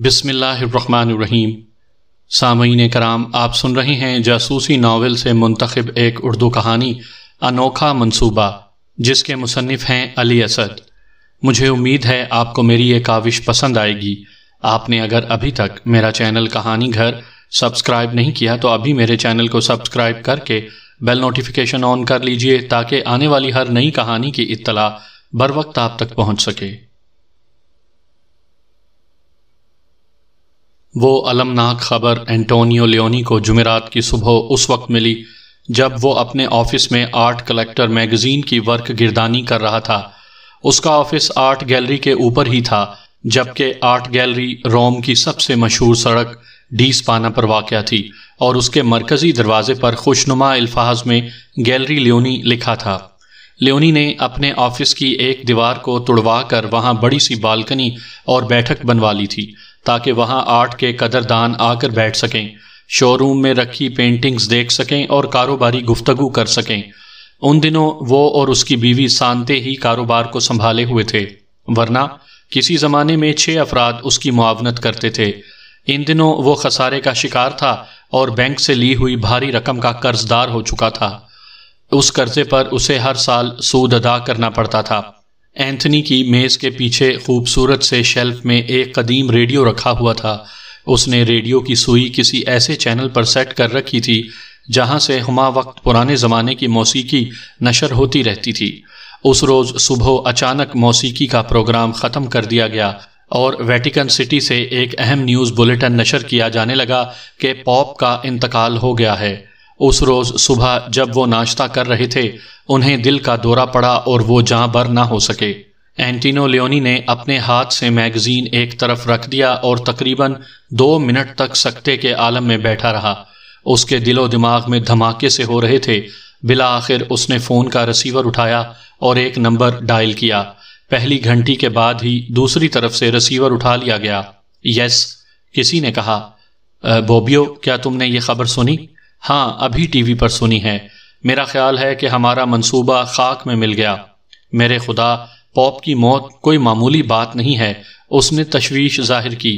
बिसमीम सामीन कराम आप सुन रहे हैं जासूसी नावल से मुंतखब एक उर्दू कहानी अनोखा मनसूबा जिसके मुसनफ़ हैं अली असद मुझे उम्मीद है आपको मेरी ये काविश पसंद आएगी आपने अगर अभी तक मेरा चैनल कहानी घर सब्सक्राइब नहीं किया तो अभी मेरे चैनल को सब्सक्राइब करके बेल नोटिफिकेशन ऑन कर लीजिए ताकि आने वाली हर नई कहानी की इतला बर वक्त आप तक पहुँच सके वो अलमनाक खबर एंटोनियो लियोनी को जुमेरात की सुबह उस वक्त मिली जब वो अपने ऑफिस में आर्ट कलेक्टर मैगजीन की वर्क गिरदानी कर रहा था उसका ऑफिस आर्ट गैलरी के ऊपर ही था जबकि आर्ट गैलरी रोम की सबसे मशहूर सड़क डीस पाना पर वाक़ थी और उसके मरकज़ी दरवाजे पर खुशनुमा अल्फाज में गैलरी लियोनी लिखा था लियोनी ने अपने ऑफिस की एक दीवार को तुड़वा कर वहाँ बड़ी सी बालकनी और बैठक बनवा ली थी ताकि वहाँ आर्ट के कदरदान आकर बैठ सकें शोरूम में रखी पेंटिंग्स देख सकें और कारोबारी गुफ्तगु कर सकें उन दिनों वो और उसकी बीवी सांते ही कारोबार को संभाले हुए थे वरना किसी ज़माने में छः अफराद उसकी मुआवनत करते थे इन दिनों वो खसारे का शिकार था और बैंक से ली हुई भारी रकम का कर्जदार हो चुका था उस कर्जे पर उसे हर साल सूद अदा करना पड़ता था एंथनी की मेज़ के पीछे खूबसूरत से शेल्फ में एक कदीम रेडियो रखा हुआ था उसने रेडियो की सुई किसी ऐसे चैनल पर सेट कर रखी थी जहां से हमा वक्त पुराने ज़माने की मौसीकी नशर होती रहती थी उस रोज़ सुबह अचानक मौसीकी का प्रोग्राम ख़त्म कर दिया गया और वेटिकन सिटी से एक अहम न्यूज़ बुलेटिन नशर किया जाने लगा कि पॉप का इंतकाल हो गया है उस रोज सुबह जब वो नाश्ता कर रहे थे उन्हें दिल का दौरा पड़ा और वो जहां बर ना हो सके एंटीनो लियोनी ने अपने हाथ से मैगजीन एक तरफ रख दिया और तकरीबन दो मिनट तक सकते के आलम में बैठा रहा उसके दिलो दिमाग में धमाके से हो रहे थे बिला आखिर उसने फ़ोन का रिसीवर उठाया और एक नंबर डायल किया पहली घंटी के बाद ही दूसरी तरफ से रिसीवर उठा लिया गया यस किसी ने कहा बॉबियो क्या तुमने ये खबर सुनी हाँ अभी टीवी पर सुनी है मेरा ख्याल है कि हमारा मंसूबा खाक में मिल गया मेरे खुदा पॉप की मौत कोई मामूली बात नहीं है उसने तशवीश जाहिर की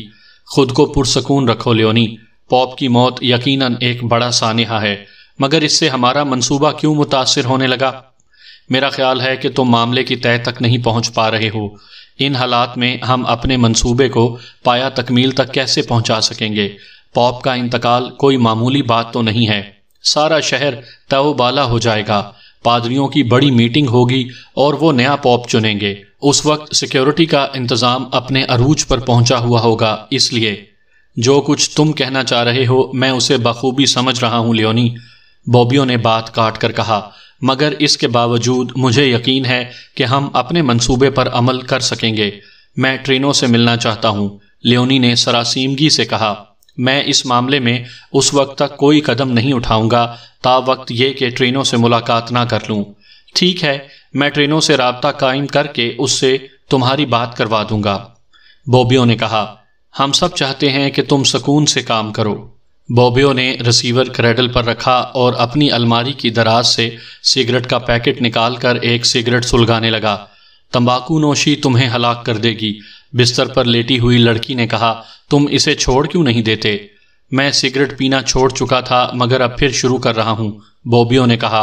खुद को पुरसकून रखो लियोनी पॉप की मौत यकीनन एक बड़ा सानहा है मगर इससे हमारा मंसूबा क्यों मुतासर होने लगा मेरा ख्याल है कि तुम मामले की तय तक नहीं पहुंच पा रहे हो इन हालात में हम अपने मंसूबे को पाया तकमील तक कैसे पहुंचा सकेंगे पॉप का इंतकाल कोई मामूली बात तो नहीं है सारा शहर तवबाला हो जाएगा पादरियों की बड़ी मीटिंग होगी और वो नया पॉप चुनेंगे उस वक्त सिक्योरिटी का इंतज़ाम अपने अरूज पर पहुंचा हुआ होगा इसलिए जो कुछ तुम कहना चाह रहे हो मैं उसे बखूबी समझ रहा हूं लियोनी बॉबियो ने बात काट कर कहा मगर इसके बावजूद मुझे यकीन है कि हम अपने मंसूबे पर अमल कर सकेंगे मैं ट्रेनों से मिलना चाहता हूं लियोनी ने सरासीमगी से कहा मैं इस मामले में उस वक्त तक कोई कदम नहीं उठाऊंगा ता वक्त ये कि ट्रेनों से मुलाकात ना कर लूँ ठीक है मैं ट्रेनों से रबता कायम करके उससे तुम्हारी बात करवा दूंगा बोबियो ने कहा हम सब चाहते हैं कि तुम सुकून से काम करो बोबियो ने रिसीवर क्रेडल पर रखा और अपनी अलमारी की दराज से सिगरेट का पैकेट निकालकर एक सिगरेट सुलगाने लगा तंबाकू नोशी तुम्हें हलाक कर देगी बिस्तर पर लेटी हुई लड़की ने कहा तुम इसे छोड़ क्यों नहीं देते मैं सिगरेट पीना छोड़ चुका था मगर अब फिर शुरू कर रहा हूँ बोबियो ने कहा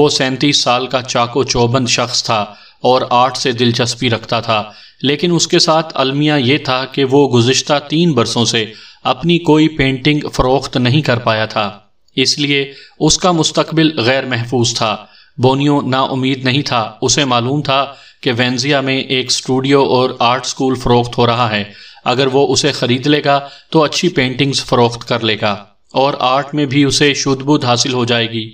वो सैंतीस साल का चाको चौबंद शख्स था और आर्ट से दिलचस्पी रखता था लेकिन उसके साथ अलमिया ये था कि वो गुज्त तीन बरसों से अपनी कोई पेंटिंग फ़रोख्त नहीं कर पाया था इसलिए उसका मुस्तबिल गैर महफूज था बोनियो नाउमीद नहीं था उसे मालूम था कि वेंजिया में एक स्टूडियो और आर्ट स्कूल फरोख्त हो रहा है अगर वो उसे ख़रीद लेगा तो अच्छी पेंटिंग्स फरोख्त कर लेगा और आर्ट में भी उसे शुद्धबुद हासिल हो जाएगी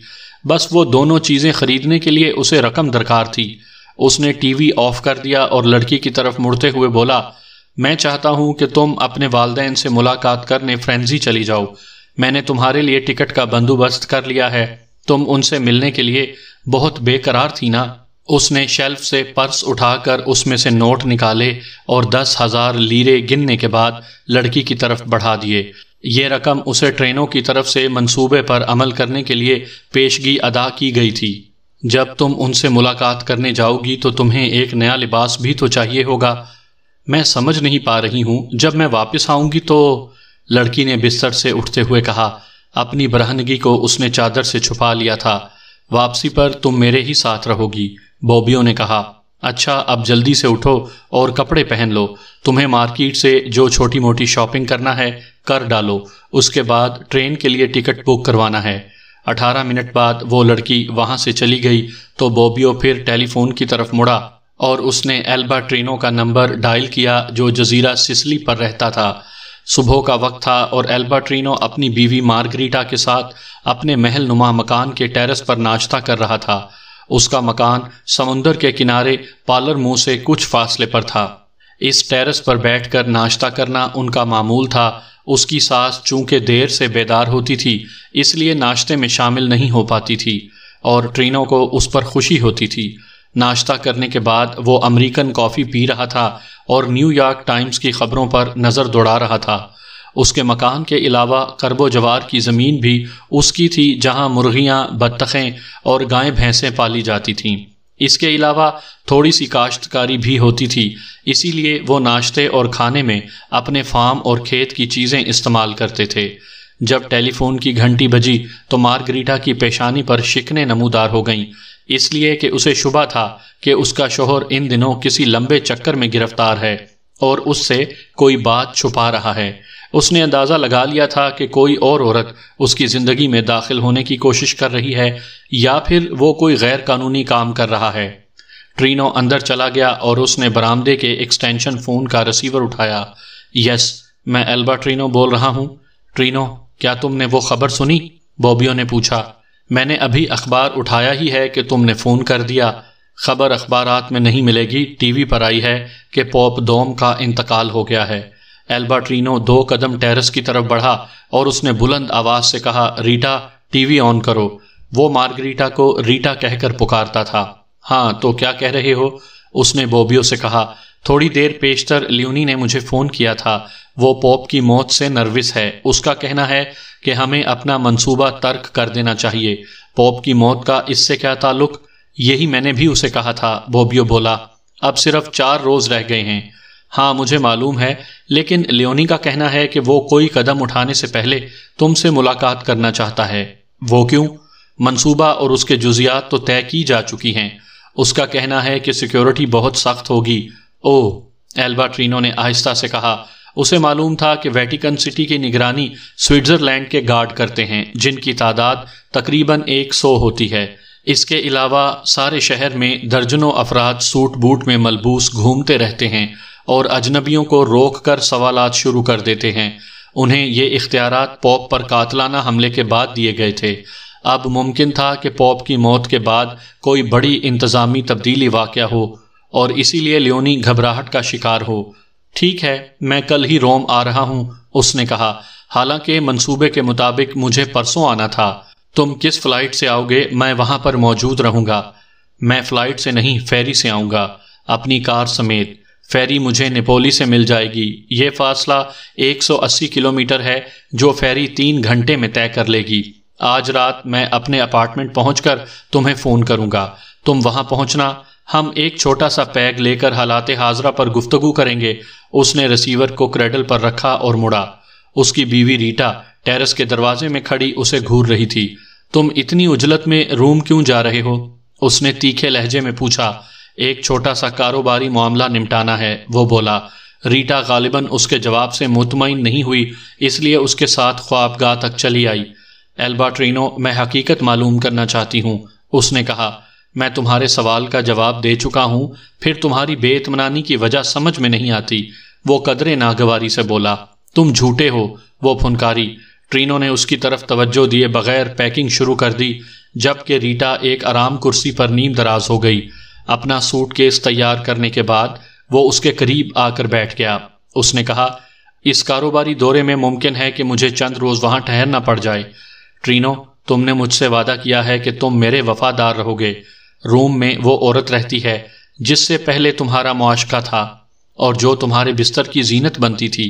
बस वो दोनों चीज़ें खरीदने के लिए उसे रकम दरकार थी उसने टीवी ऑफ कर दिया और लड़की की तरफ मुड़ते हुए बोला मैं चाहता हूं कि तुम अपने वालदेन से मुलाकात करने फ्रेंजी चली जाओ मैंने तुम्हारे लिए टिकट का बंदोबस्त कर लिया है तुम उनसे मिलने के लिए बहुत बेकरार थी ना उसने शेल्फ से पर्स उठाकर उसमें से नोट निकाले और दस हजार लीरे गिनने के बाद लड़की की तरफ बढ़ा दिए ये रकम उसे ट्रेनों की तरफ से मंसूबे पर अमल करने के लिए पेशगी अदा की गई थी जब तुम उनसे मुलाकात करने जाओगी तो तुम्हें एक नया लिबास भी तो चाहिए होगा मैं समझ नहीं पा रही हूं जब मैं वापस आऊंगी तो लड़की ने बिस्तर से उठते हुए कहा अपनी बरहनगी को उसने चादर से छुपा लिया था वापसी पर तुम मेरे ही साथ रहोगी बॉबियो ने कहा अच्छा अब जल्दी से उठो और कपड़े पहन लो तुम्हें मार्केट से जो छोटी मोटी शॉपिंग करना है कर डालो उसके बाद ट्रेन के लिए टिकट बुक करवाना है अठारह मिनट बाद वो लड़की वहां से चली गई तो बॉबियो फिर टेलीफोन की तरफ मुड़ा और उसने एल्बा ट्रेनों का नंबर डायल किया जो जजीरा सिसली पर रहता था सुबह का वक्त था और एल्बा ट्रीनो अपनी बीवी मार्गरीटा के साथ अपने महल नुमा मकान के टेरेस पर नाश्ता कर रहा था उसका मकान समुंदर के किनारे पालर मुंह से कुछ फासले पर था इस टेरेस पर बैठकर नाश्ता करना उनका मामूल था उसकी सास चूंकि देर से बेदार होती थी इसलिए नाश्ते में शामिल नहीं हो पाती थी और ट्रेनों को उस पर खुशी होती थी नाश्ता करने के बाद वो अमेरिकन कॉफ़ी पी रहा था और न्यूयॉर्क टाइम्स की खबरों पर नज़र दौड़ा रहा था उसके मकान के अलावा करबो जवार की ज़मीन भी उसकी थी जहाँ मुर्गियाँ बत्तखें और गायें भैंसें पाली जाती थीं इसके अलावा थोड़ी सी काश्तकारी भी होती थी इसीलिए वो नाश्ते और खाने में अपने फार्म और खेत की चीज़ें इस्तेमाल करते थे जब टेलीफोन की घंटी बजी तो मार्गरीटा की पेशानी पर शिकने नमूदार हो गईं इसलिए कि उसे शुबा था कि उसका शोहर इन दिनों किसी लंबे चक्कर में गिरफ्तार है और उससे कोई बात छुपा रहा है उसने अंदाज़ा लगा लिया था कि कोई और औरत उसकी ज़िंदगी में दाखिल होने की कोशिश कर रही है या फिर वो कोई गैर कानूनी काम कर रहा है ट्रीनो अंदर चला गया और उसने बरामदे के एक्सटेंशन फ़ोन का रिसीवर उठाया यस मैं एल्बा ट्रीनो बोल रहा हूँ ट्रीनो क्या तुमने वो खबर सुनी बॉबियो ने पूछा मैंने अभी अखबार उठाया ही है कि तुमने फ़ोन कर दिया खबर अखबार में नहीं मिलेगी टीवी पर आई है कि पॉप दोम का इंतकाल हो गया है एल्बर्टिनो दो कदम टेरेस की तरफ बढ़ा और उसने बुलंद आवाज से कहा रीटा टीवी ऑन करो वो मार्गरीटा को रीटा कहकर पुकारता था हाँ तो क्या कह रहे हो उसने बोबियो से कहा थोड़ी देर पेशतर ल्यूनी ने मुझे फोन किया था वो पॉप की मौत से नर्वस है उसका कहना है कि हमें अपना मंसूबा तर्क कर देना चाहिए पॉप की मौत का इससे क्या ताल्लुक यही मैंने भी उसे कहा था बोबियो बोला अब सिर्फ चार रोज रह गए हैं हाँ मुझे मालूम है लेकिन लियोनी का कहना है कि वो कोई कदम उठाने से पहले तुमसे मुलाकात करना चाहता है वो क्यों मंसूबा और उसके जुजियात तो तय की जा चुकी हैं उसका कहना है कि सिक्योरिटी बहुत सख्त होगी ओह एल्बाट्रीनो ने आहिस्ता से कहा उसे मालूम था कि वेटिकन सिटी की निगरानी स्विट्जरलैंड के गार्ड करते हैं जिनकी तादाद तकरीबन एक सौ होती है इसके अलावा सारे शहर में दर्जनों अफराद सूट बूट में मलबूस घूमते रहते हैं और अजनबियों को रोक कर सवाल शुरू कर देते हैं उन्हें ये इख्तियार पॉप पर कातलाना हमले के बाद दिए गए थे अब मुमकिन था कि पॉप की मौत के बाद कोई बड़ी इंतज़ामी तब्दीली वाक़ हो और इसीलिए लियोनी घबराहट का शिकार हो ठीक है मैं कल ही रोम आ रहा हूँ उसने कहा हालांकि मंसूबे के मुताबिक मुझे परसों आना था तुम किस फ्लाइट से आओगे मैं वहां पर मौजूद रहूंगा मैं फ्लाइट से नहीं फेरी से आऊंगा अपनी कार समेत फेरी मुझे निपोली से मिल जाएगी ये फासला 180 किलोमीटर है जो फेरी तीन घंटे में तय कर लेगी आज रात मैं अपने अपार्टमेंट पहुंचकर तुम्हें फोन करूंगा तुम वहां पहुंचना हम एक छोटा सा पैग लेकर हालात हाजरा पर गुफ्तगु करेंगे उसने रिसीवर को क्रेडल पर रखा और मुड़ा उसकी बीवी रीटा टेरेस के दरवाजे में खड़ी उसे घूर रही थी तुम इतनी उजलत में रूम क्यों जा रहे हो उसने तीखे लहजे में पूछा एक छोटा सा कारोबारी मामला निपटाना है वो बोला रीटा गालिबन उसके जवाब से मुतमिन नहीं हुई इसलिए उसके साथ ख्वाबगाह तक चली आई एल्बाट्रीनो मैं हकीकत मालूम करना चाहती हूँ उसने कहा मैं तुम्हारे सवाल का जवाब दे चुका हूँ फिर तुम्हारी बेतमनानी की वजह समझ में नहीं आती वो कदरे नागवारी से बोला तुम झूठे हो वो फुनकारी ट्रीनो ने उसकी तरफ तवज्जो दिए बगैर पैकिंग शुरू कर दी जबकि रीटा एक आराम कुर्सी पर नीम दराज हो गई अपना सूटकेस तैयार करने के बाद वो उसके करीब आकर बैठ गया उसने कहा इस कारोबारी दौरे में मुमकिन है कि मुझे चंद रोज वहां ठहरना पड़ जाए ट्रीनो तुमने मुझसे वादा किया है कि तुम मेरे वफादार रहोगे रूम में वो औरत रहती है जिससे पहले तुम्हारा मुआशका था और जो तुम्हारे बिस्तर की जीनत बनती थी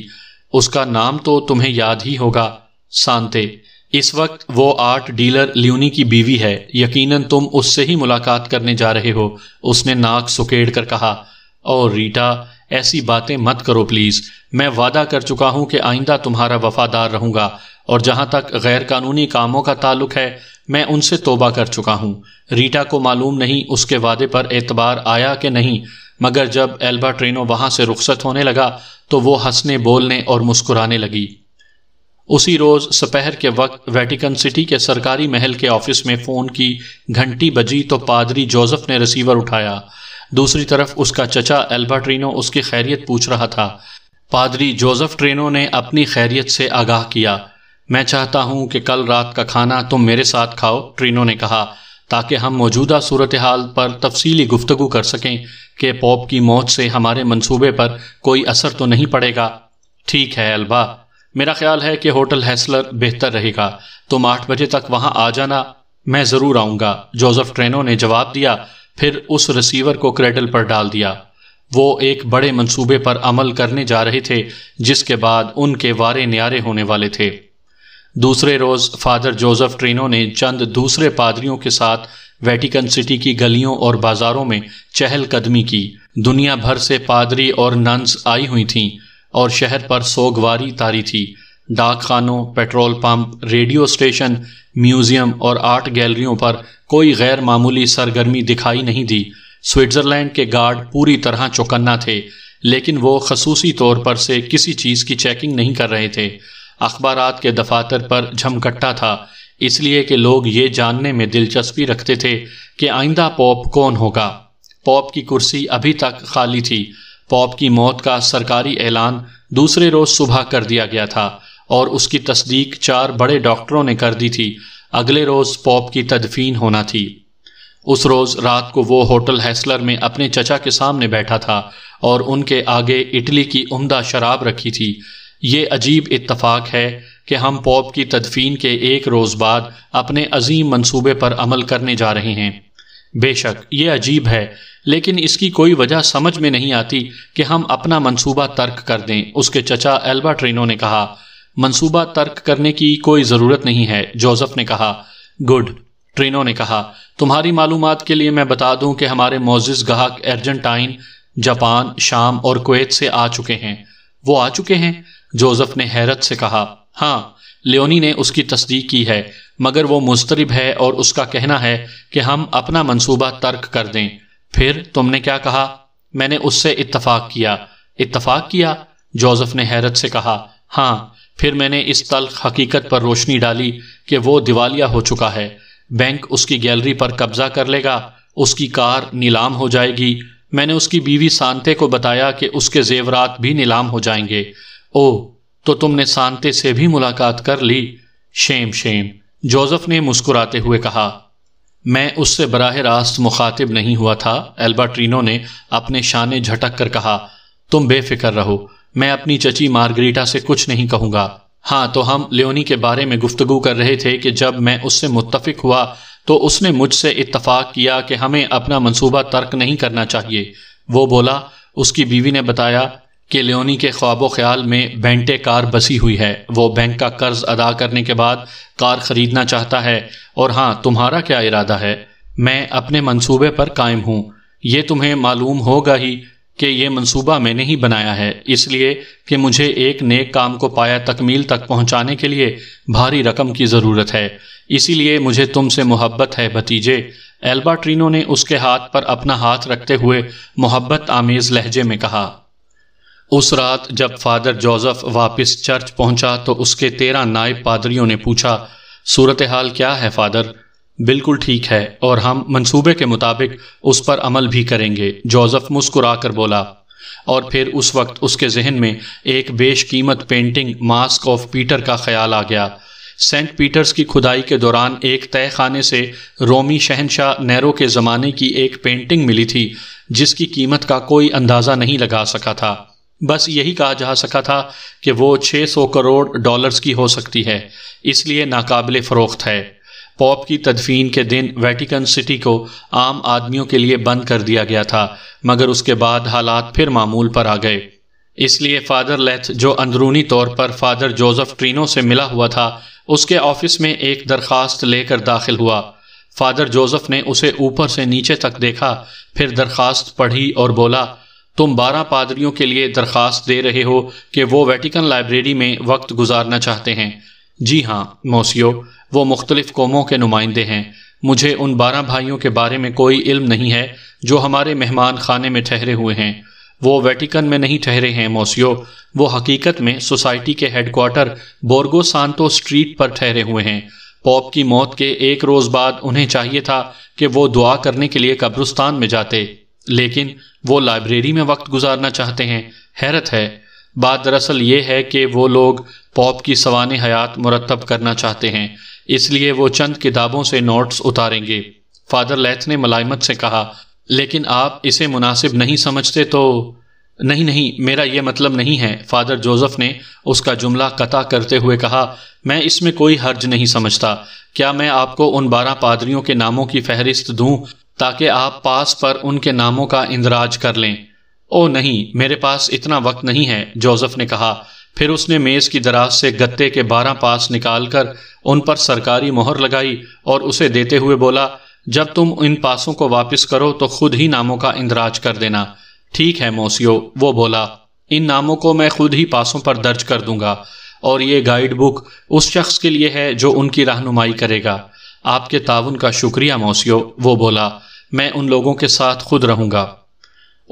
उसका नाम तो तुम्हें याद ही होगा सांते इस वक्त वो आर्ट डीलर ल्यूनी की बीवी है यकीनन तुम उससे ही मुलाकात करने जा रहे हो उसने नाक सुकेड़ कर कहा और रीटा ऐसी बातें मत करो प्लीज मैं वादा कर चुका हूं कि आइंदा तुम्हारा वफादार रहूंगा और जहां तक गैर कानूनी कामों का ताल्लुक है मैं उनसे तोबा कर चुका हूं रीटा को मालूम नहीं उसके वादे पर एतबार आया कि नहीं मगर जब एल्बा ट्रेनो वहां से रुखसत होने लगा तो वो हंसने बोलने और मुस्कुराने लगी उसी रोज सपहर के वक्त वेटिकन सिटी के सरकारी महल के ऑफिस में फोन की घंटी बजी तो पादरी जोसेफ ने रिसीवर उठाया दूसरी तरफ उसका चचा एल्बर्ट्रीनो उसकी खैरियत पूछ रहा था पादरी जोसेफ ट्रेनो ने अपनी खैरियत से आगाह किया मैं चाहता हूं कि कल रात का खाना तुम मेरे साथ खाओ ट्रेनो ने कहा ताकि हम मौजूदा सूरत हाल पर तफसीली गुफ्तु कर सकें कि पॉप की मौत से हमारे मंसूबे पर कोई असर तो नहीं पड़ेगा ठीक है अल्बा मेरा ख्याल है कि होटल हैसलर बेहतर रहेगा तुम आठ बजे तक वहां आ जाना मैं जरूर आऊंगा जोसेफ ट्रेनो ने जवाब दिया फिर उस रिसीवर को क्रेडल पर डाल दिया वो एक बड़े मंसूबे पर अमल करने जा रहे थे जिसके बाद उनके वारे न्यारे होने वाले थे दूसरे रोज फादर जोसेफ ट्रेनो ने चंद दूसरे पादरियों के साथ वेटिकन सिटी की गलियों और बाजारों में चहलकदमी की दुनिया भर से पादरी और नंस आई हुई थीं और शहर पर सोगवारी तारी थी डाकखानों petrol pump radio station museum और आर्ट गैलरियों पर कोई गैर मामूली सरगर्मी दिखाई नहीं दी स्विट्जरलैंड के गार्ड पूरी तरह चौकन्ना थे लेकिन वो खसूसी तौर पर से किसी चीज़ की चेकिंग नहीं कर रहे थे अखबार के दफातर पर झमकट्टा था इसलिए कि लोग ये जानने में दिलचस्पी रखते थे कि आइंदा पॉप कौन होगा पॉप की कुर्सी अभी तक खाली थी पॉप की मौत का सरकारी ऐलान दूसरे रोज सुबह कर दिया गया था और उसकी तस्दीक चार बड़े डॉक्टरों ने कर दी थी अगले रोज पॉप की तदफीन होना थी उस रोज रात को वो होटल हैसलर में अपने चचा के सामने बैठा था और उनके आगे इटली की उम्दा शराब रखी थी ये अजीब इत्तफाक है कि हम पॉप की तदफीन के एक रोज़ बाद अपने अजीम मंसूबे पर अमल करने जा रहे हैं बेशक ये अजीब है लेकिन इसकी कोई वजह समझ में नहीं आती कि हम अपना मंसूबा तर्क कर दें उसके चचा एल्बा ट्रेनो ने कहा मंसूबा तर्क करने की कोई ज़रूरत नहीं है जोसेफ ने कहा गुड ट्रेनो ने कहा तुम्हारी मालूम के लिए मैं बता दूं कि हमारे मोजिज गाहक अर्जेंटाइन जापान शाम और कुवैत से आ चुके हैं वो आ चुके हैं जोसेफ ने हैरत से कहा हाँ लियोनी ने उसकी तस्दीक की है मगर वो मुस्तरब है और उसका कहना है कि हम अपना मंसूबा तर्क कर दें फिर तुमने क्या कहा मैंने उससे इतफाक किया इतफाक किया जोजफ ने हैरत से कहा हाँ फिर मैंने इस तल्ख हकीकत पर रोशनी डाली कि वो दिवालिया हो चुका है बैंक उसकी गैलरी पर कब्जा कर लेगा उसकी कार नीलाम हो जाएगी मैंने उसकी बीवी सांते को बताया कि उसके जेवरात भी नीलाम हो जाएंगे ओ तो तुमने सांते से भी मुलाकात कर ली शेम शेम जोसेफ ने मुस्कुराते हुए कहा मैं उससे बराह रास्त मुखातिब नहीं हुआ था एल्बर्ट्रीनो ने अपने शाने झटक कर कहा तुम बेफिक्र रहो मैं अपनी चची मार्गरीटा से कुछ नहीं कहूंगा हाँ तो हम लियोनी के बारे में गुफ्तगु कर रहे थे कि जब मैं उससे मुत्तफिक हुआ तो उसने मुझसे इत्तफाक किया कि हमें अपना मंसूबा तर्क नहीं करना चाहिए वो बोला उसकी बीवी ने बताया कि लियोनी के ख्वाब ख्याल में बेंटे कार बसी हुई है वो बैंक का कर्ज अदा करने के बाद कार खरीदना चाहता है और हाँ तुम्हारा क्या इरादा है मैं अपने मंसूबे पर कायम हूँ ये तुम्हें मालूम होगा ही कि ये मंसूबा मैंने ही बनाया है इसलिए कि मुझे एक नेक काम को पाया तकमील तक पहुँचाने के लिए भारी रकम की ज़रूरत है इसीलिए मुझे तुमसे मोहब्बत है भतीजे एल्बाट्रीनो ने उसके हाथ पर अपना हाथ रखते हुए मोहब्बत आमेज़ लहजे में कहा उस रात जब फादर जोसेफ वापस चर्च पहुंचा तो उसके तेरह नायब पादरियों ने पूछा सूरत हाल क्या है फादर बिल्कुल ठीक है और हम मंसूबे के मुताबिक उस पर अमल भी करेंगे जोसेफ मुस्कुरा कर बोला और फिर उस वक्त उसके जहन में एक बेश कीमत पेंटिंग मास्क ऑफ पीटर का ख्याल आ गया सेंट पीटर्स की खुदाई के दौरान एक तय खाने से रोमी शहनशाह नैरो के ज़माने की एक पेंटिंग मिली थी जिसकी कीमत का कोई अंदाज़ा नहीं लगा सका था बस यही कहा जा सका था कि वो 600 करोड़ डॉलर्स की हो सकती है इसलिए नाकाबिल फ़रोख्त है पॉप की तदफीन के दिन वेटिकन सिटी को आम आदमियों के लिए बंद कर दिया गया था मगर उसके बाद हालात फिर मामूल पर आ गए इसलिए फादर लेथ जो अंदरूनी तौर पर फादर जोसेफ ट्रीनो से मिला हुआ था उसके ऑफिस में एक दरख्वास्त लेकर दाखिल हुआ फादर जोसेफ ने उसे ऊपर से नीचे तक देखा फिर दरख्वास्त पढ़ी और बोला तुम बारह पादरियों के लिए दरख्वास्त दे रहे हो कि वो वेटिकन लाइब्रेरी में वक्त गुजारना चाहते हैं जी हाँ मोसियो वो मुख्तलिफ कौमों के नुमाइंदे हैं मुझे उन बारह भाइयों के बारे में कोई इल्म नहीं है जो हमारे मेहमान खाने में ठहरे हुए हैं वो वेटिकन में नहीं ठहरे हैं मोसियो वो हकीकत में सोसाइटी के हेडकोार्टर बोर्गो सांतो स्ट्रीट पर ठहरे हुए हैं पॉप की मौत के एक रोज़ बाद उन्हें चाहिए था कि वो दुआ करने के लिए कब्रुस्तान में जाते लेकिन वो लाइब्रेरी में वक्त गुजारना चाहते हैं हैरत है बात दरअसल ये है कि वो लोग पॉप की सवान हयात मुरतब करना चाहते हैं इसलिए वो चंद किताबों से नोट्स उतारेंगे फादर लैथ ने मलाइमत से कहा लेकिन आप इसे मुनासिब नहीं समझते तो नहीं नहीं मेरा ये मतलब नहीं है फादर जोसेफ ने उसका जुमला कता करते हुए कहा मैं इसमें कोई हर्ज नहीं समझता क्या मैं आपको उन बारह पादरियों के नामों की फहरिस्त दूं ताकि आप पास पर उनके नामों का इंदराज कर लें ओ नहीं मेरे पास इतना वक्त नहीं है जोसेफ ने कहा फिर उसने मेज की दराज से गत्ते के बारह पास निकालकर उन पर सरकारी मोहर लगाई और उसे देते हुए बोला जब तुम इन पासों को वापस करो तो खुद ही नामों का इंदराज कर देना ठीक है मोसियो वो बोला इन नामों को मैं खुद ही पासों पर दर्ज कर दूंगा और ये गाइड बुक उस शख्स के लिए है जो उनकी रहनुमाई करेगा आपके ताउन का शुक्रिया मोसियो वो बोला मैं उन लोगों के साथ खुद रहूँगा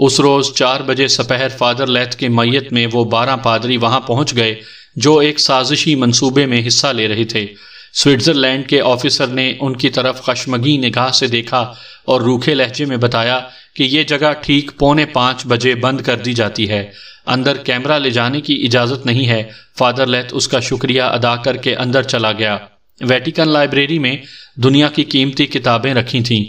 उस रोज़ चार बजे सपहर फादर लैथ के मैत में वो बारह पादरी वहां पहुँच गए जो एक साजिशी मंसूबे में हिस्सा ले रहे थे स्विट्ज़रलैंड के ऑफिसर ने उनकी तरफ खशमगी निगाह से देखा और रूखे लहजे में बताया कि ये जगह ठीक पौने पाँच बजे बंद कर दी जाती है अंदर कैमरा ले जाने की इजाज़त नहीं है फादर लैथ उसका शुक्रिया अदा करके अंदर चला गया वेटिकन लाइब्रेरी में दुनिया की कीमती किताबें रखी थीं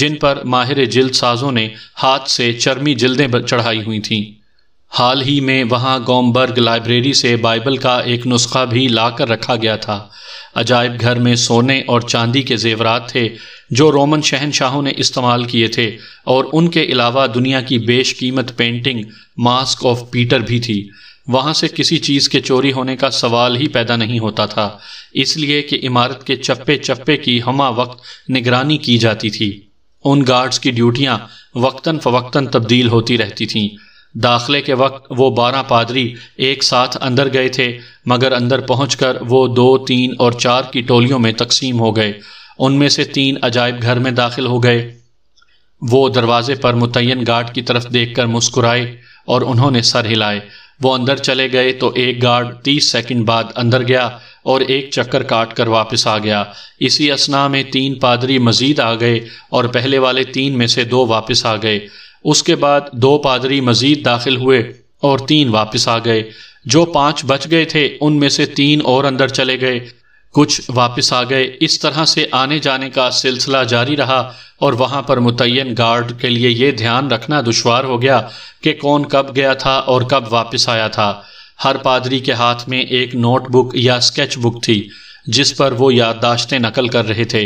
जिन पर माहिर जिल्द साजों ने हाथ से चर्मी जिल्दें चढ़ाई हुई थीं हाल ही में वहाँ गोमबर्ग लाइब्रेरी से बाइबल का एक नुस्खा भी लाकर रखा गया था अजायब घर में सोने और चांदी के जेवरात थे जो रोमन शहनशाहों ने इस्तेमाल किए थे और उनके अलावा दुनिया की बेशकीमत पेंटिंग मास्क ऑफ पीटर भी थी वहाँ से किसी चीज़ के चोरी होने का सवाल ही पैदा नहीं होता था इसलिए कि इमारत के चप्पे चप्पे की हमा वक्त निगरानी की जाती थी उन गार्ड्स की ड्यूटियां वक्तन फवक्तन तब्दील होती रहती थीं दाखिले के वक्त वो बारह पादरी एक साथ अंदर गए थे मगर अंदर पहुंचकर वो दो तीन और चार की टोलियों में तकसीम हो गए उनमें से तीन अजायब घर में दाखिल हो गए वो दरवाजे पर मुतन गार्ड की तरफ देख कर मुस्कुराए और उन्होंने सर हिलाए वो अंदर चले गए तो एक गार्ड तीस सेकंड बाद अंदर गया और एक चक्कर काट कर वापस आ गया इसी असना में तीन पादरी मजीद आ गए और पहले वाले तीन में से दो वापस आ गए उसके बाद दो पादरी मजीद दाखिल हुए और तीन वापस आ गए जो पांच बच गए थे उनमें से तीन और अंदर चले गए कुछ वापस आ गए इस तरह से आने जाने का सिलसिला जारी रहा और वहाँ पर मुतन गार्ड के लिए ये ध्यान रखना दुशवार हो गया कि कौन कब गया था और कब वापस आया था हर पादरी के हाथ में एक नोटबुक या स्केच बुक थी जिस पर वो याददाश्तें नकल कर रहे थे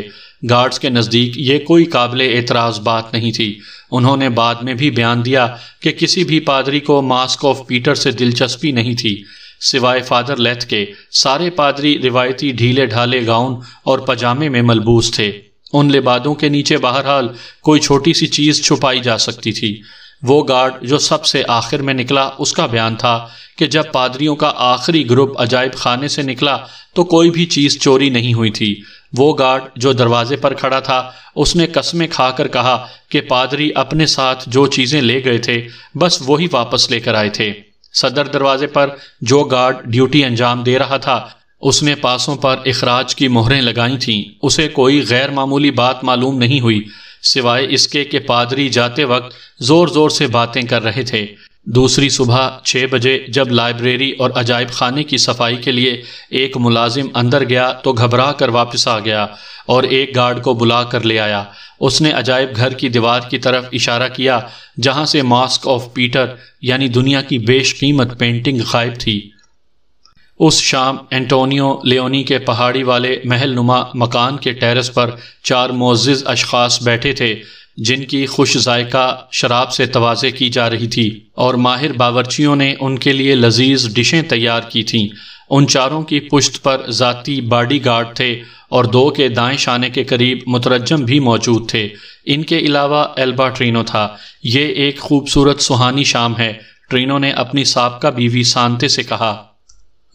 गार्ड्स के नज़दीक ये कोई काबिल एतराज़ बात नहीं थी उन्होंने बाद में भी बयान दिया कि किसी भी पादरी को मास्क ऑफ पीटर से दिलचस्पी नहीं थी सिवाय फादर लेथ के सारे पादरी रिवायती ढीले ढाले गाउन और पजामे में मलबूस थे उन लिबादों के नीचे बहरहाल कोई छोटी सी चीज़ छुपाई जा सकती थी वो गार्ड जो सबसे आखिर में निकला उसका बयान था कि जब पादरियों का आखिरी ग्रुप अजायब खाने से निकला तो कोई भी चीज़ चोरी नहीं हुई थी वो गार्ड जो दरवाजे पर खड़ा था उसने कस्में खाकर कहा कि पादरी अपने साथ जो चीज़ें ले गए थे बस वही वापस लेकर आए थे सदर दरवाजे पर जो गार्ड ड्यूटी अंजाम दे रहा था उसने पासों पर अखराज की मोहरें लगाई थीं उसे कोई गैर मामूली बात मालूम नहीं हुई सिवाय इसके के पादरी जाते वक्त जोर जोर से बातें कर रहे थे दूसरी सुबह छः बजे जब लाइब्रेरी और अजायब खाने की सफाई के लिए एक मुलाजिम अंदर गया तो घबरा कर वापस आ गया और एक गार्ड को बुला कर ले आया उसने अजायब घर की दीवार की तरफ इशारा किया जहाँ से मास्क ऑफ पीटर यानी दुनिया की बेशकीमत पेंटिंग गायब थी उस शाम एंटोनियो लियोनी के पहाड़ी वाले महल नुमा मकान के टेरेस पर चार मोजिज अशखास बैठे थे जिनकी खुश जायका शराब से तोज़े की जा रही थी और माहिर बावरचियों ने उनके लिए लजीज डिशें तैयार की थीं उन चारों की पुश्त पर ज़ाती बाडी गार्ड थे और दो के दाएं शाने के करीब मुतरजम भी मौजूद थे इनके अलावा एल्बा ट्रीनो था ये एक खूबसूरत सुहानी शाम है ट्रीनो ने अपनी सबका बीवी सांते से कहा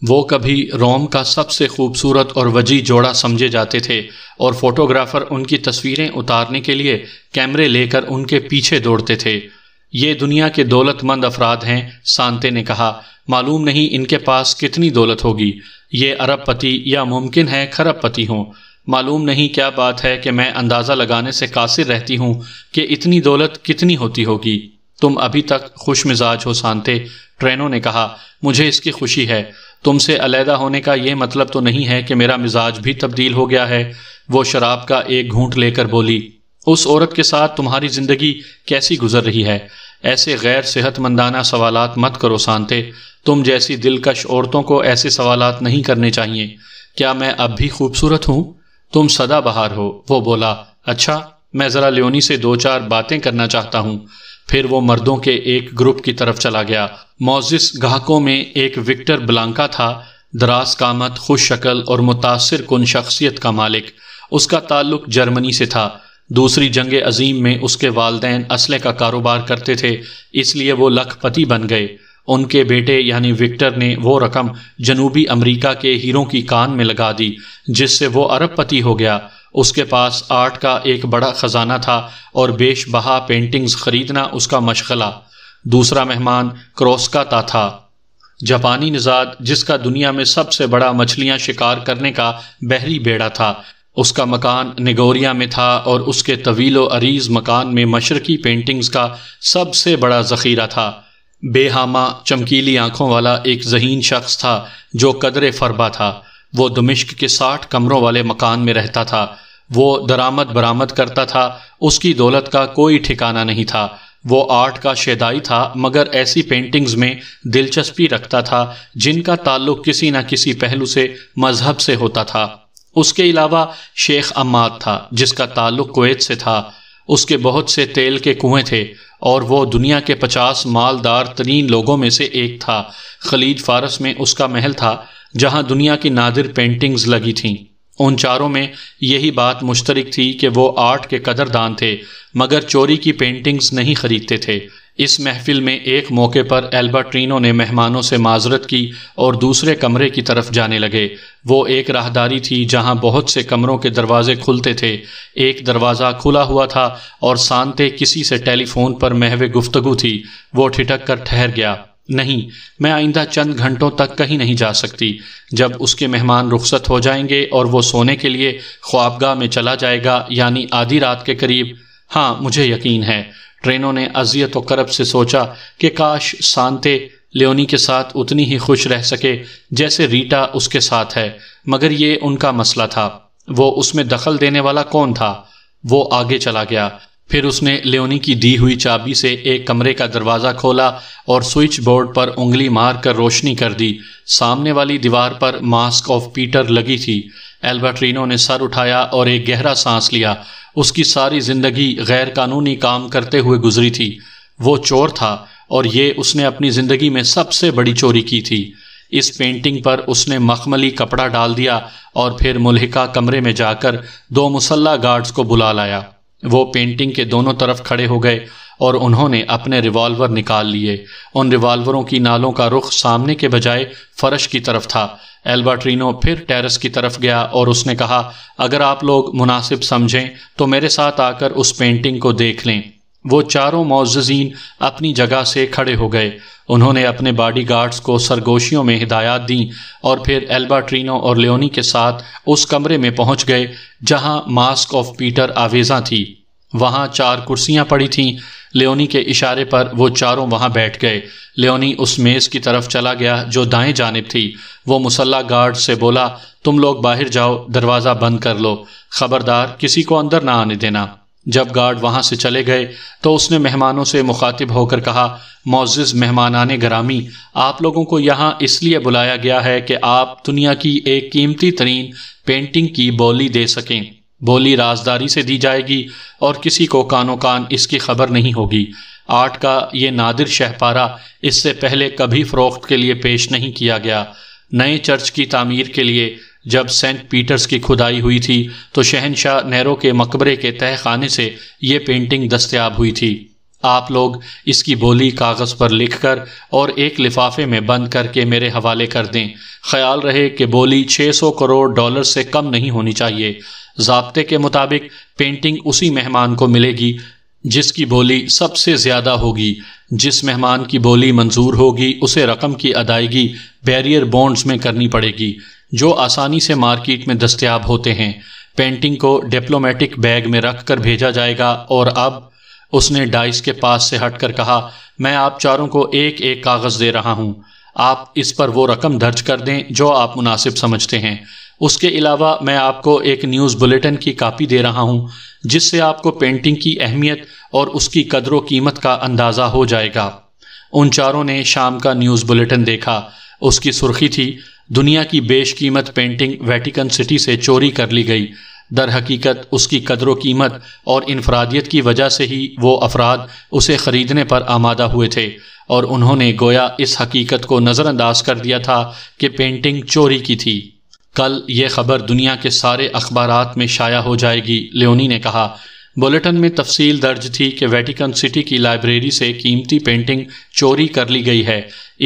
वो कभी रोम का सबसे खूबसूरत और वजी जोड़ा समझे जाते थे और फोटोग्राफर उनकी तस्वीरें उतारने के लिए कैमरे लेकर उनके पीछे दौड़ते थे ये दुनिया के दौलतमंद अफराद हैं सांते ने कहा मालूम नहीं इनके पास कितनी दौलत होगी ये अरबपति या मुमकिन है खरबपति हों मालूम नहीं क्या बात है कि मैं अंदाज़ा लगाने से कासिर रहती हूँ कि इतनी दौलत कितनी होती होगी तुम अभी तक खुश मिजाज हो सांते ट्रेनों ने कहा मुझे इसकी खुशी है तुमसे अलहदा होने का यह मतलब तो नहीं है कि मेरा मिजाज भी तब्दील हो गया है वो शराब का एक घूंट लेकर बोली उस औरत के साथ तुम्हारी ज़िंदगी कैसी गुजर रही है ऐसे गैर सेहतमंदाना सवाल मत करो सांते तुम जैसी दिलकश औरतों को ऐसे सवाल नहीं करने चाहिए क्या मैं अब भी खूबसूरत हूँ तुम सदा बहार हो वो बोला अच्छा मैं ज़रा लियोनी से दो चार बातें करना चाहता हूँ फिर वो मर्दों के एक ग्रुप की तरफ चला गया मोजिस गाहकों में एक विक्टर ब्लांका था दराज कामत खुश शक्ल और मुतासर कन शख्सियत का मालिक उसका ताल्लुक जर्मनी से था दूसरी जंग अजीम में उसके वालदे असले का कारोबार करते थे इसलिए वो लखपति बन गए उनके बेटे यानी विक्टर ने वो रकम जनूबी अमरीका के हीरों की कान में लगा दी जिससे वो अरबपति हो गया उसके पास आर्ट का एक बड़ा ख़जाना था और बेश बहा पेंटिंग्स खरीदना उसका मशगला दूसरा मेहमान ता था जापानी निजाद जिसका दुनिया में सबसे बड़ा मछलियां शिकार करने का बहरी बेड़ा था उसका मकान निगोरिया में था और उसके तवील अरीज मकान में मशरकी पेंटिंग्स का सबसे बड़ा ज़ख़ीरा था बेहामा चमकीली आंखों वाला एक जहीन शख्स था जो कदर फरबा था वो दमिश्क के साठ कमरों वाले मकान में रहता था वो दरामद बरामद करता था उसकी दौलत का कोई ठिकाना नहीं था वो आर्ट का शेदाई था मगर ऐसी पेंटिंग्स में दिलचस्पी रखता था जिनका ताल्लुक किसी न किसी पहलू से मजहब से होता था उसके अलावा शेख अम्माद था जिसका ताल्लुक कोत से था उसके बहुत से तेल के कुएं थे और वो दुनिया के पचास मालदार तरीन लोगों में से एक था खलीज फारस में उसका महल था जहां दुनिया की नादिर पेंटिंग्स लगी थीं उन चारों में यही बात मुश्तरक थी कि वो आर्ट के कदरदान थे मगर चोरी की पेंटिंग्स नहीं खरीदते थे इस महफिल में एक मौके पर एल्बर्ट्रीनो ने मेहमानों से माजरत की और दूसरे कमरे की तरफ जाने लगे वो एक राहदारी थी जहां बहुत से कमरों के दरवाजे खुलते थे एक दरवाज़ा खुला हुआ था और सांते किसी से टेलीफोन पर महवे गुफ्तगु थी वो ठिटक कर ठहर गया नहीं मैं आइंदा चंद घंटों तक कहीं नहीं जा सकती जब उसके मेहमान रुखसत हो जाएंगे और वो सोने के लिए ख्वाबगाह में चला जाएगा यानी आधी रात के करीब हाँ मुझे यकीन है ट्रेनों ने अजियत और करब से सोचा कि काश सांते लियोनी के साथ उतनी ही खुश रह सके जैसे रीटा उसके साथ है मगर ये उनका मसला था वो उसमें दखल देने वाला कौन था वो आगे चला गया फिर उसने लेनी की दी हुई चाबी से एक कमरे का दरवाज़ा खोला और स्विच बोर्ड पर उंगली मार कर रोशनी कर दी सामने वाली दीवार पर मास्क ऑफ पीटर लगी थी एल्बर्ट्रीनो ने सर उठाया और एक गहरा सांस लिया उसकी सारी ज़िंदगी गैर कानूनी काम करते हुए गुजरी थी वो चोर था और ये उसने अपनी ज़िंदगी में सबसे बड़ी चोरी की थी इस पेंटिंग पर उसने मखमली कपड़ा डाल दिया और फिर मुलहिका कमरे में जाकर दो मुसल्ला गार्ड्स को बुला लाया वो पेंटिंग के दोनों तरफ खड़े हो गए और उन्होंने अपने रिवॉल्वर निकाल लिए उन रिवॉल्वरों की नालों का रुख सामने के बजाय फर्श की तरफ था एल्बर्ट्रीनो फिर टेरेस की तरफ गया और उसने कहा अगर आप लोग मुनासिब समझें तो मेरे साथ आकर उस पेंटिंग को देख लें वो चारों मोजीन अपनी जगह से खड़े हो गए उन्होंने अपने बॉडी गार्ड्स को सरगोशियों में हिदायत दी और फिर एल्बाट्रीनो और लियोनी के साथ उस कमरे में पहुंच गए जहां मास्क ऑफ पीटर आवेजा थी वहां चार कुर्सियां पड़ी थीं लियोनी के इशारे पर वो चारों वहां बैठ गए लियोनी उस मेज़ की तरफ चला गया जो दाएं जानब थी वो मुसल्ला गार्ड से बोला तुम लोग बाहर जाओ दरवाज़ा बंद कर लो खबरदार किसी को अंदर ना आने देना जब गार्ड वहां से चले गए तो उसने मेहमानों से मुखातिब होकर कहा मोजिज ने ग्रामी आप लोगों को यहाँ इसलिए बुलाया गया है कि आप दुनिया की एक कीमती तरीन पेंटिंग की बोली दे सकें बोली राजदारी से दी जाएगी और किसी को कानो कान इसकी खबर नहीं होगी आर्ट का ये नादिर शहपारा इससे पहले कभी फ़रोख्त के लिए पेश नहीं किया गया नए चर्च की तामीर के लिए जब सेंट पीटर्स की खुदाई हुई थी तो शहनशाह नेहरू के मकबरे के तह खाने से ये पेंटिंग दस्तियाब हुई थी आप लोग इसकी बोली कागज़ पर लिखकर और एक लिफाफे में बंद करके मेरे हवाले कर दें ख्याल रहे कि बोली 600 करोड़ डॉलर से कम नहीं होनी चाहिए जबते के मुताबिक पेंटिंग उसी मेहमान को मिलेगी जिसकी बोली सबसे ज़्यादा होगी जिस मेहमान की बोली मंजूर होगी उसे रकम की अदायगी बैरियर बॉन्ड्स में करनी पड़ेगी जो आसानी से मार्केट में दस्तियाब होते हैं पेंटिंग को डिप्लोमेटिक बैग में रख कर भेजा जाएगा और अब उसने डाइस के पास से हटकर कहा मैं आप चारों को एक एक कागज़ दे रहा हूँ आप इस पर वो रकम दर्ज कर दें जो आप मुनासिब समझते हैं उसके अलावा मैं आपको एक न्यूज़ बुलेटिन की कापी दे रहा हूँ जिससे आपको पेंटिंग की अहमियत और उसकी कदर कीमत का अंदाज़ा हो जाएगा उन चारों ने शाम का न्यूज़ बुलेटिन देखा उसकी सुर्खी थी दुनिया की बेशकीमत पेंटिंग वेटिकन सिटी से चोरी कर ली गई दर हकीकत उसकी कदर कीमत और इनफरादियत की वजह से ही वो अफराद उसे ख़रीदने पर आमादा हुए थे और उन्होंने गोया इस हकीकत को नज़रअंदाज कर दिया था कि पेंटिंग चोरी की थी कल ये खबर दुनिया के सारे अखबार में शाया हो जाएगी लेनी ने कहा बुलेटिन में तफसील दर्ज थी कि वेटिकन सिटी की लाइब्रेरी से कीमती पेंटिंग चोरी कर ली गई है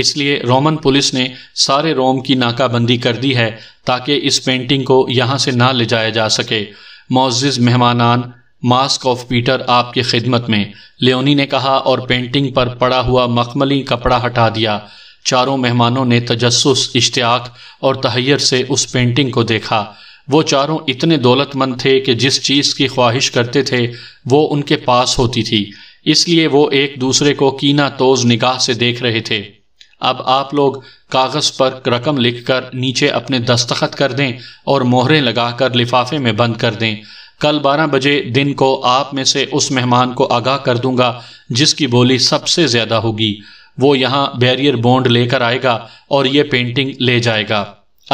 इसलिए रोमन पुलिस ने सारे रोम की नाकाबंदी कर दी है ताकि इस पेंटिंग को यहाँ से ना ले जाया जा सके मोजिज़ मेहमानान मास्क ऑफ पीटर आपकी खिदमत में लियोनी ने कहा और पेंटिंग पर पड़ा हुआ मखमली कपड़ा हटा दिया चारों मेहमानों ने तजस्स इश्तियाक और तहैर से उस पेंटिंग को देखा वो चारों इतने दौलतमंद थे कि जिस चीज़ की ख्वाहिश करते थे वो उनके पास होती थी इसलिए वो एक दूसरे को कीना तोज निगाह से देख रहे थे अब आप लोग कागज़ पर रकम लिखकर नीचे अपने दस्तखत कर दें और मोहरें लगाकर लिफाफे में बंद कर दें कल 12 बजे दिन को आप में से उस मेहमान को आगाह कर दूंगा जिसकी बोली सबसे ज़्यादा होगी वो यहाँ बैरियर बॉन्ड लेकर आएगा और ये पेंटिंग ले जाएगा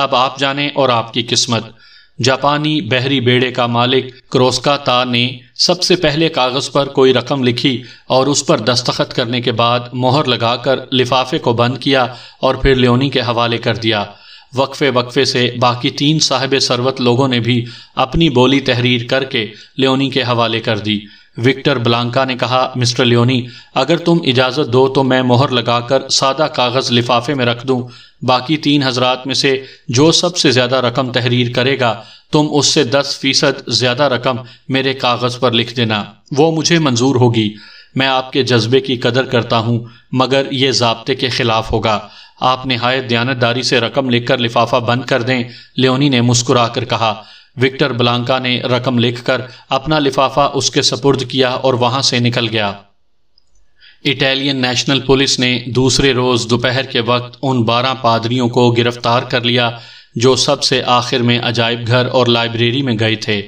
अब आप जाने और आपकी किस्मत जापानी बहरी बेड़े का मालिक क्रोस्का ता ने सबसे पहले कागज़ पर कोई रकम लिखी और उस पर दस्तखत करने के बाद मोहर लगाकर लिफाफे को बंद किया और फिर लियोनी के हवाले कर दिया वक्फे वक्फे से बाकी तीन साहिब सरवत लोगों ने भी अपनी बोली तहरीर करके लियोनी के हवाले कर दी विक्टर ब्लांका ने कहा मिस्टर लियोनी अगर तुम इजाज़त दो तो मैं मोहर लगाकर सादा कागज़ लिफाफे में रख दूं बाकी तीन हजरात में से जो सबसे ज़्यादा रकम तहरीर करेगा तुम उससे दस फीसद ज़्यादा रकम मेरे कागज़ पर लिख देना वो मुझे मंजूर होगी मैं आपके जज्बे की कदर करता हूँ मगर ये जबते के ख़िलाफ़ होगा आप नहायत दयानतदारी से रकम लिखकर लिफाफा बंद कर दें लियोनी ने मुस्कुरा कर कहा विक्टर ब्लांका ने रकम लिखकर अपना लिफाफा उसके सपुर्द किया और वहां से निकल गया इटालियन नेशनल पुलिस ने दूसरे रोज दोपहर के वक्त उन बारह पादरियों को गिरफ्तार कर लिया जो सबसे आखिर में अजायब घर और लाइब्रेरी में गए थे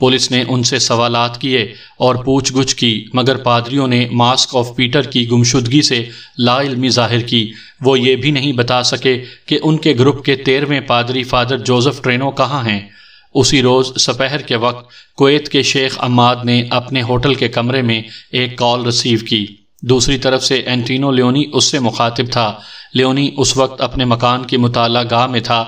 पुलिस ने उनसे सवाल किए और पूछ गुछ की मगर पादरियों ने मास्क ऑफ पीटर की गुमशुदगी से लाइलमी जाहिर की वो ये भी नहीं बता सके कि उनके ग्रुप के तेरहवें पादरी फादर जोसेफ ट्रेनो कहाँ हैं उसी रोज़ सपहर के वक्त कुत के शेख अम्माद ने अपने होटल के कमरे में एक कॉल रिसीव की दूसरी तरफ से एंटीनो लियोनी उससे मुखातिब था लियोनी उस वक्त अपने मकान की मुताला गाह में था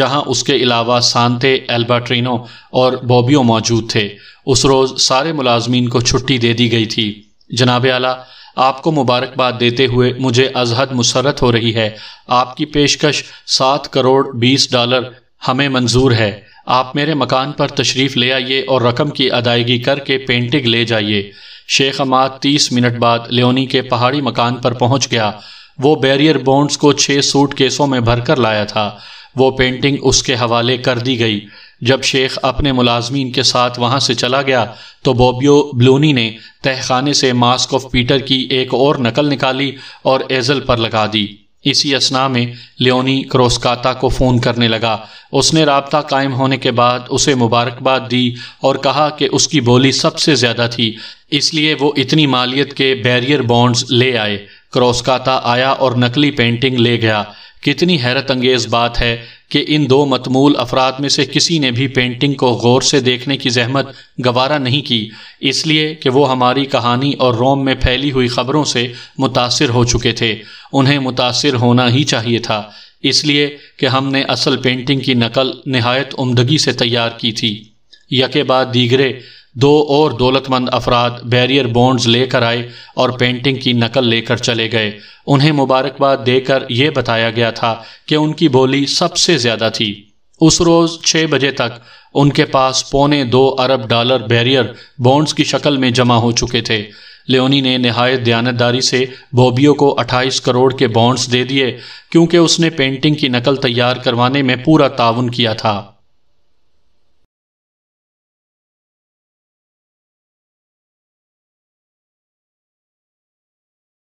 जहां उसके अलावा सांते एल्बाट्रीनो और बॉबियो मौजूद थे उस रोज़ सारे मुलाजमीन को छुट्टी दे दी गई थी जनाब आला आपको मुबारकबाद देते हुए मुझे अजहद मुसरत हो रही है आपकी पेशकश सात करोड़ बीस डॉलर हमें मंजूर है आप मेरे मकान पर तशरीफ़ ले आइए और रकम की अदायगी करके पेंटिंग ले जाइए शेख अमाद तीस मिनट बाद लेनी के पहाड़ी मकान पर पहुंच गया वो बैरियर बोंड्स को छः सूट केसों में भरकर लाया था वो पेंटिंग उसके हवाले कर दी गई जब शेख अपने मुलाजमीन के साथ वहाँ से चला गया तो बॉबियो ब्लूनी ने तहखाने से मास्क ऑफ पीटर की एक और नकल निकाली और एजल पर लगा दी इसी असना में लियोनी क्रोसकाता को फ़ोन करने लगा उसने रबता कायम होने के बाद उसे मुबारकबाद दी और कहा कि उसकी बोली सबसे ज़्यादा थी इसलिए वो इतनी मालियत के बैरियर बॉन्ड्स ले आए क्रॉसकाता आया और नकली पेंटिंग ले गया कितनी हैरत अंगेज़ बात है कि इन दो मतमूल अफराद में से किसी ने भी पेंटिंग को गौर से देखने की जहमत गवारा नहीं की इसलिए कि वो हमारी कहानी और रोम में फैली हुई खबरों से मुतासर हो चुके थे उन्हें मुतासर होना ही चाहिए था इसलिए कि हमने असल पेंटिंग की नकल नहायत उमदगी से तैयार की थी यके बाद दीगरे दो और दौलतमंद अफराद बैरियर बॉन्ड्स लेकर आए और पेंटिंग की नकल लेकर चले गए उन्हें मुबारकबाद देकर यह बताया गया था कि उनकी बोली सबसे ज़्यादा थी उस रोज़ छः बजे तक उनके पास पौने दो अरब डॉलर बैरियर बॉन्ड्स की शक्ल में जमा हो चुके थे लेनी ने नहायत दयानतदारी से बॉबियो को 28 करोड़ के बॉन्ड्स दे दिए क्योंकि उसने पेंटिंग की नकल तैयार करवाने में पूरा ताउन किया था